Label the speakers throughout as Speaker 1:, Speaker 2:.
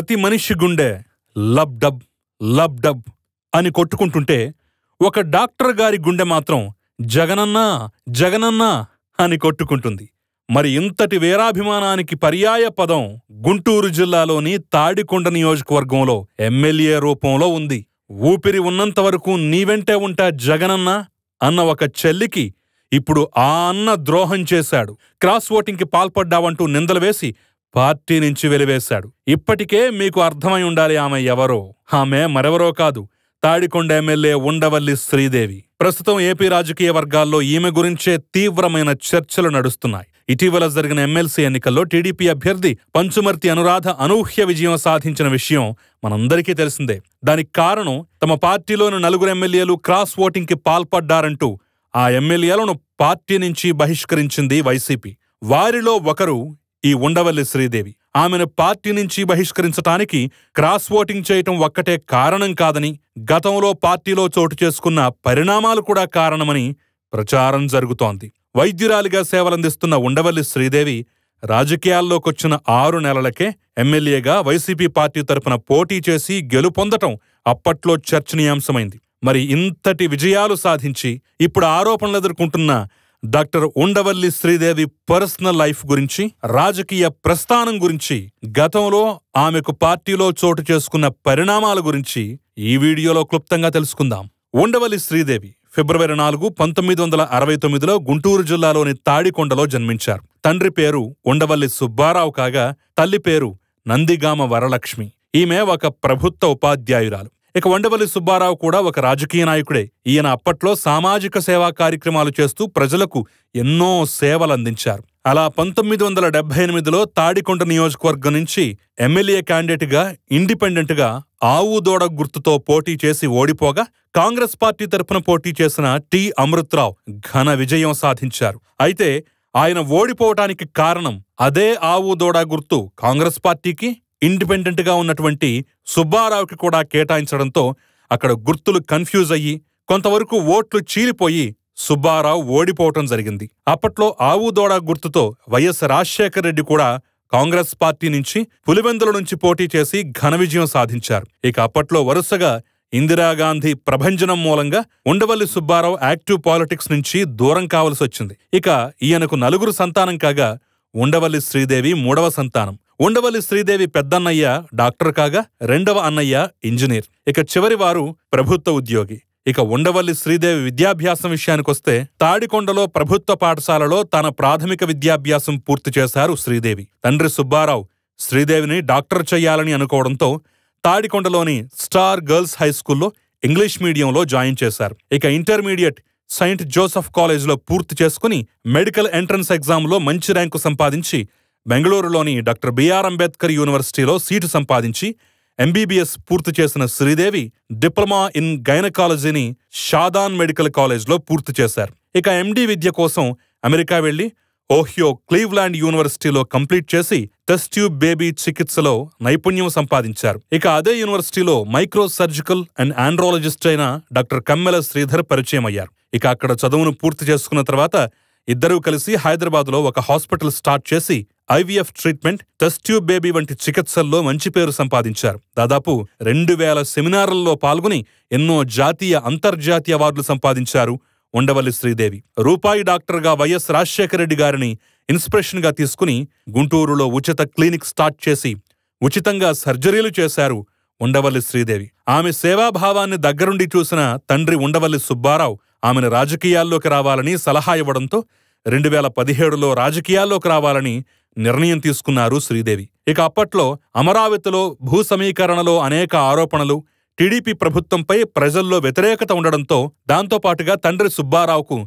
Speaker 1: ప్రతి మనిషి గుండె లబ్ డబ్ లబ్ డబ్ అని కొట్టుకుంటుంటే ఒక డాక్టర్ గారి గుండె మాత్రం జగనన్నా జగనన్నా అని కొట్టుకుంటుంది మరి ఇంతటి వీరాభిమానానికి పర్యాయ పదం గుంటూరు జిల్లాలోని తాడికొండ నియోజకవర్గంలో ఎమ్మెల్యే రూపంలో ఉంది ఊపిరి వరకు నీవెంటే ఉంటా జగనన్నా అన్న ఒక చెల్లికి ఇప్పుడు ఆ అన్న ద్రోహం చేశాడు క్రాస్ ఓటింగ్కి పాల్పడ్డావంటూ నిందలు వేసి పార్టీ నుంచి వెలివేశాడు ఇప్పటికే మీకు అర్థమై ఉండాలి ఆమె ఎవరో ఆమె మరెవరో కాదు తాడికొండ ఎమ్మెల్యే ఉండవల్లి శ్రీదేవి ప్రస్తుతం ఏపీ రాజకీయ వర్గాల్లో ఈమె గురించే తీవ్రమైన చర్చలు నడుస్తున్నాయి ఇటీవల జరిగిన ఎమ్మెల్సీ ఎన్నికల్లో టీడీపీ అభ్యర్థి పంచుమర్తి అనురాధ అనూహ్య విజయం సాధించిన విషయం మనందరికీ తెలిసిందే దానికి కారణం తమ పార్టీలోని నలుగురు ఎమ్మెల్యేలు క్రాస్ ఓటింగ్కి పాల్పడ్డారంటూ ఆ ఎమ్మెల్యేలను పార్టీ నుంచి బహిష్కరించింది వైసీపీ వారిలో ఒకరు ఈ ఉండవల్లి శ్రీదేవి ఆమెను పార్టీ నుంచి బహిష్కరించటానికి క్రాస్ ఓటింగ్ చేయటం ఒక్కటే కారణం కాదని గతంలో పార్టీలో చోటు చేసుకున్న పరిణామాలు కూడా కారణమని ప్రచారం జరుగుతోంది వైద్యురాలిగా సేవలందిస్తున్న ఉండవల్లి శ్రీదేవి రాజకీయాల్లోకొచ్చిన ఆరు నెలలకే ఎమ్మెల్యేగా వైసీపీ పార్టీ తరపున పోటీ చేసి గెలుపొందటం అప్పట్లో చర్చనీయాంశమైంది మరి ఇంతటి విజయాలు సాధించి ఇప్పుడు ఆరోపణలు ఎదుర్కొంటున్న doctor Undavalli Sridevi personal life గురించి రాజకీయ ప్రస్థానం గురించి గతంలో ఆమెకు పార్టీలో చోటు చేసుకున్న పరిణామాల గురించి ఈ వీడియోలో క్లుప్తంగా తెలుసుకుందాం ఉండవల్లి శ్రీదేవి ఫిబ్రవరి నాలుగు పంతొమ్మిది వందల అరవై తొమ్మిదిలో గుంటూరు జిల్లాలోని తాడికొండలో జన్మించారు తండ్రి పేరు ఉండవల్లి సుబ్బారావు కాగా తల్లి పేరు నందిగామ వరలక్ష్మి ఈమె ఒక ప్రభుత్వ ఉపాధ్యాయురాలు ఇక వండవల్లి సుబ్బారావు కూడా ఒక రాజకీయ నాయకుడే ఈయన అప్పట్లో సామాజిక సేవా కార్యక్రమాలు చేస్తూ ప్రజలకు ఎన్నో సేవలందించారు అలా పంతొమ్మిది వందల డెబ్బై ఎనిమిదిలో తాడికొండ నియోజకవర్గం నుంచి ఎమ్మెల్యే క్యాండిడేట్గా ఇండిపెండెంట్గా ఆవు దూడ గుర్తుతో పోటీ చేసి ఓడిపోగా కాంగ్రెస్ పార్టీ తరపున పోటీ చేసిన టి అమృత్రావు ఘన విజయం సాధించారు అయితే ఆయన ఓడిపోవటానికి కారణం అదే ఆవు దూడ గుర్తు కాంగ్రెస్ పార్టీకి ఇండిపెండెంట్గా ఉన్నటువంటి సుబ్బారావుకి కూడా కేటాయించడంతో అక్కడ గుర్తులు కన్ఫ్యూజ్ అయ్యి కొంతవరకు ఓట్లు చీలిపోయి సుబ్బారావు ఓడిపోవటం జరిగింది అప్పట్లో ఆవుదోడ గుర్తుతో వైఎస్ రాజశేఖర్ రెడ్డి కూడా కాంగ్రెస్ పార్టీ నుంచి పులివెందుల నుంచి పోటీ చేసి ఘన విజయం సాధించారు ఇక అప్పట్లో వరుసగా ఇందిరాగాంధీ ప్రభంజనం మూలంగా ఉండవల్లి సుబ్బారావు యాక్టివ్ పాలిటిక్స్ నుంచి దూరం కావలసి వచ్చింది ఇక ఈయనకు నలుగురు సంతానం కాగా ఉండవల్లి శ్రీదేవి మూడవ సంతానం ఉండవల్లి శ్రీదేవి పెద్దన్నయ్య డాక్టర్ కాగా రెండవ అన్నయ్య ఇంజనీర్ ఇక చివరి వారు ప్రభుత్వ ఉద్యోగి ఇక ఉండవల్లి శ్రీదేవి విద్యాభ్యాసం విషయానికొస్తే తాడికొండలో ప్రభుత్వ పాఠశాలలో తన ప్రాథమిక విద్యాభ్యాసం పూర్తి చేశారు శ్రీదేవి తండ్రి సుబ్బారావు శ్రీదేవిని డాక్టర్ చెయ్యాలని అనుకోవడంతో తాడికొండలోని స్టార్ గర్ల్స్ హైస్కూల్లో ఇంగ్లీష్ మీడియంలో జాయిన్ చేశారు ఇక ఇంటర్మీడియట్ సెయింట్ జోసెఫ్ కాలేజ్లో పూర్తి చేసుకుని మెడికల్ ఎంట్రన్స్ ఎగ్జామ్లో మంచి ర్యాంకు సంపాదించి బెంగళూరులోని డాక్టర్ బిఆర్ అంబేద్కర్ యూనివర్సిటీలో సీటు సంపాదించి ఎంబీబీఎస్ పూర్తి చేసిన శ్రీదేవి డిప్లొమా ఇన్ గైనకాలజీని షాదాన్ మెడికల్ కాలేజ్లో పూర్తి చేశారు ఇక ఎండి విద్య కోసం అమెరికా వెళ్లి ఓహియో క్లీవ్లాండ్ యూనివర్సిటీలో కంప్లీట్ చేసి టెస్ట్ ట్యూబ్ బేబీ చికిత్సలో నైపుణ్యం సంపాదించారు ఇక అదే యూనివర్సిటీలో మైక్రో సర్జికల్ అండ్ ఆండ్రాలజిస్ట్ అయిన డాక్టర్ కమ్మెల శ్రీధర్ పరిచయం అయ్యారు ఇక అక్కడ చదువును పూర్తి చేసుకున్న తర్వాత ఇద్దరూ కలిసి హైదరాబాద్లో ఒక హాస్పిటల్ స్టార్ట్ చేసి ఐవీఎఫ్ ట్రీట్మెంట్ టెస్ట్యూబ్ బేబీ వంటి చికిత్సల్లో మంచి పేరు సంపాదించారు దాదాపు రెండు వేల సెమినార్లలో పాల్గొని ఎన్నో జాతీయ అంతర్జాతీయ అవార్డులు సంపాదించారు ఉండవల్లి శ్రీదేవి రూపాయి డాక్టర్గా వైఎస్ రాజశేఖర రెడ్డి గారిని ఇన్స్పిరేషన్గా తీసుకుని గుంటూరులో ఉచిత క్లినిక్ స్టార్ట్ చేసి ఉచితంగా సర్జరీలు చేశారు ఉండవల్లి శ్రీదేవి ఆమె సేవాభావాన్ని దగ్గరుండి చూసిన తండ్రి ఉండవల్లి సుబ్బారావు ఆమెను రాజకీయాల్లోకి రావాలని సలహా ఇవ్వడంతో రెండు వేల పదిహేడులో రాజకీయాల్లోకి రావాలని నిర్ణయం తీసుకున్నారు శ్రీదేవి ఇక అప్పట్లో అమరావతిలో భూ సమీకరణలో అనేక ఆరోపణలు టీడీపీ ప్రభుత్వంపై ప్రజల్లో వ్యతిరేకత ఉండడంతో దాంతోపాటుగా తండ్రి సుబ్బారావుకు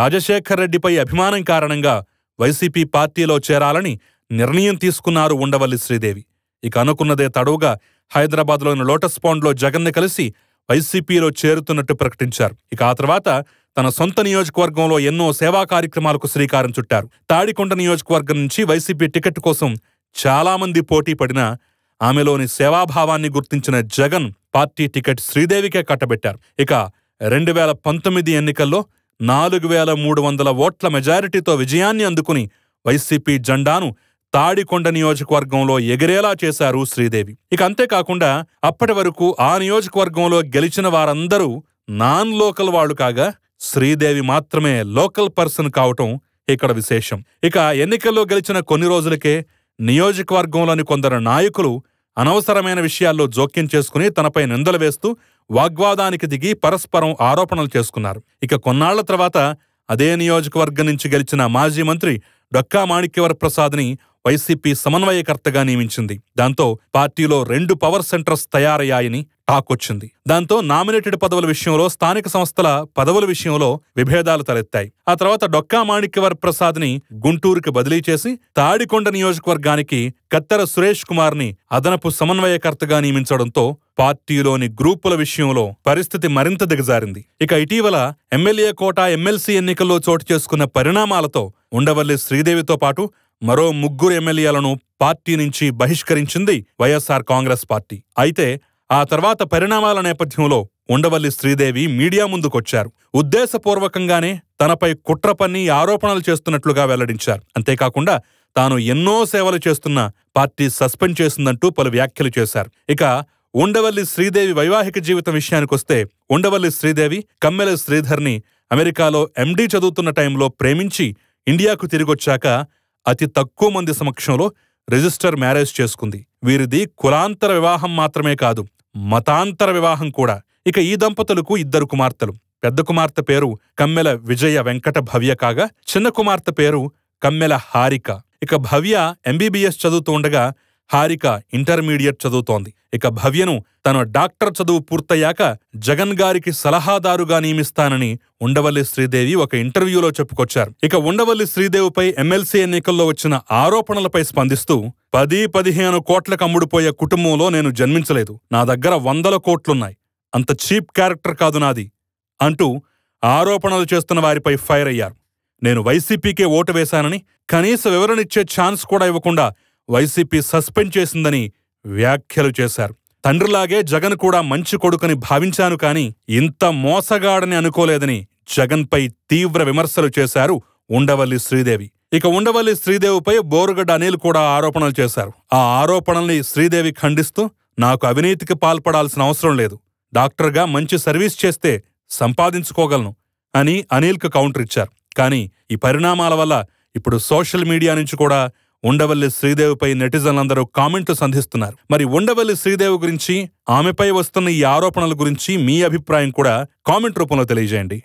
Speaker 1: రాజశేఖర్ రెడ్డిపై అభిమానం కారణంగా వైసీపీ పార్టీలో చేరాలని నిర్ణయం తీసుకున్నారు ఉండవల్లి శ్రీదేవి ఇక అనుకున్నదే తడవుగా హైదరాబాద్లోని లోటస్ పాండ్లో ని కలిసి వైసీపీలో చేరుతున్నట్టు ప్రకటించారు ఇక ఆ తర్వాత తన సొంత నియోజకవర్గంలో ఎన్నో సేవా కార్యక్రమాలకు శ్రీకారం చుట్టారు తాడికొండ నియోజకవర్గం నుంచి వైసీపీ టికెట్ కోసం చాలామంది పోటీ పడినా ఆమెలోని సేవాభావాన్ని గుర్తించిన జగన్ పార్టీ టికెట్ శ్రీదేవికే కట్టబెట్టారు ఇక రెండు వేల పంతొమ్మిది ఎన్నికల్లో నాలుగు వేల మూడు వందల ఓట్ల మెజారిటీతో విజయాన్ని అందుకుని వైసీపీ జెండాను తాడికొండ నియోజకవర్గంలో ఎగిరేలా చేశారు శ్రీదేవి ఇక అంతేకాకుండా అప్పటి వరకు ఆ నియోజకవర్గంలో గెలిచిన వారందరూ నాన్ లోకల్ వాళ్ళు కాగా శ్రీదేవి మాత్రమే లోకల్ పర్సన్ కావటం ఇక్కడ విశేషం ఇక ఎన్నికల్లో గెలిచిన కొన్ని రోజులకే నియోజకవర్గంలోని కొందరు నాయకులు అనవసరమైన విషయాల్లో జోక్యం చేసుకుని తనపై నిందలు వేస్తూ వాగ్వాదానికి దిగి పరస్పరం ఆరోపణలు చేసుకున్నారు ఇక కొన్నాళ్ల తర్వాత అదే నియోజకవర్గం నుంచి గెలిచిన మాజీ మంత్రి డొక్కా ని వైసీపీ సమన్వయకర్తగా నియమించింది దాంతో పార్టీలో రెండు పవర్ సెంటర్స్ తయారయ్యాయని టాక్ వచ్చింది దాంతో నామినేటెడ్ పదవుల విషయంలో స్థానిక సంస్థల పదవుల విషయంలో విభేదాలు తలెత్తాయి ఆ తర్వాత డొక్కా మాణిక్యవర ని గుంటూరుకి బదిలీ చేసి తాడికొండ నియోజకవర్గానికి కత్తెర సురేష్ కుమార్ ని అదనపు సమన్వయకర్తగా నియమించడంతో పార్టీలోని గ్రూపుల విషయంలో పరిస్థితి మరింత దిగజారింది ఇక ఇటీవల ఎమ్మెల్యే కోటా ఎమ్మెల్సీ ఎన్నికల్లో చోటు చేసుకున్న పరిణామాలతో ఉండవల్లి శ్రీదేవితో పాటు మరో ముగ్గురు ఎమ్మెల్యేలను పార్టీ నుంచి బహిష్కరించింది వైఎస్ఆర్ కాంగ్రెస్ పార్టీ అయితే ఆ తర్వాత పరిణామాల నేపథ్యంలో ఉండవల్లి శ్రీదేవి మీడియా ముందుకొచ్చారు ఉద్దేశపూర్వకంగానే తనపై కుట్ర పన్ని ఆరోపణలు చేస్తున్నట్లుగా వెల్లడించారు అంతేకాకుండా తాను ఎన్నో సేవలు చేస్తున్న పార్టీ సస్పెండ్ చేసిందంటూ పలు వ్యాఖ్యలు చేశారు ఇక ఉండవల్లి శ్రీదేవి వైవాహిక జీవితం విషయానికొస్తే ఉండవల్లి శ్రీదేవి కమ్మెల శ్రీధర్ని అమెరికాలో ఎండీ చదువుతున్న టైంలో ప్రేమించి ఇండియాకు తిరిగొచ్చాక అతి తక్కువ మంది సమక్షంలో రిజిస్టర్ మ్యారేజ్ చేసుకుంది వీరిది కులాంతర వివాహం మాత్రమే కాదు మతాంతర వివాహం కూడా ఇక ఈ దంపతులకు ఇద్దరు కుమార్తెలు పెద్ద కుమార్తె పేరు కమ్మెల విజయ వెంకట భవ్య కాగా చిన్న కుమార్తె పేరు కమ్మెల హారిక ఇక భవ్య ఎంబీబీఎస్ చదువుతూ ఉండగా హారిక ఇంటర్మీడియట్ చదువుతోంది ఇక భవ్యను తన డాక్టర్ చదువు పూర్తయ్యాక జగన్ గారికి సలహాదారుగా నియమిస్తానని ఉండవల్లి శ్రీదేవి ఒక ఇంటర్వ్యూలో చెప్పుకొచ్చారు ఇక ఉండవల్లి శ్రీదేవిపై ఎమ్మెల్సీ ఎన్నికల్లో వచ్చిన ఆరోపణలపై స్పందిస్తూ పది పదిహేను కోట్లకు అమ్ముడుపోయే కుటుంబంలో నేను జన్మించలేదు నా దగ్గర వందల కోట్లున్నాయి అంత చీప్ క్యారెక్టర్ కాదు నాది అంటూ ఆరోపణలు చేస్తున్న వారిపై ఫైర్ అయ్యారు నేను వైసీపీకే ఓటు వేశానని కనీస వివరణ ఇచ్చే ఛాన్స్ కూడా ఇవ్వకుండా వైసీపీ సస్పెండ్ చేసిందని వ్యాఖ్యలు చేశారు తండ్రిలాగే జగన్ కూడా మంచి కొడుకుని భావించాను కాని ఇంత మోసగాడని అనుకోలేదని జగన్పై తీవ్ర విమర్శలు చేశారు ఉండవల్లి శ్రీదేవి ఇక ఉండవల్లి శ్రీదేవిపై బోరుగడ్డ అనిల్ కూడా ఆరోపణలు చేశారు ఆ ఆరోపణల్ని శ్రీదేవి ఖండిస్తూ నాకు అవినీతికి పాల్పడాల్సిన అవసరం లేదు డాక్టర్గా మంచి సర్వీస్ చేస్తే సంపాదించుకోగలను అని అనిల్కు కౌంటర్ ఇచ్చారు కానీ ఈ పరిణామాల వల్ల ఇప్పుడు సోషల్ మీడియా నుంచి కూడా ఉండవల్లి శ్రీదేవిపై నెటిజన్లందరూ కామెంట్లు సంధిస్తున్నారు మరి ఉండవల్లి శ్రీదేవి గురించి ఆమెపై వస్తున్న ఈ ఆరోపణల గురించి మీ అభిప్రాయం కూడా కామెంట్ రూపంలో తెలియజేయండి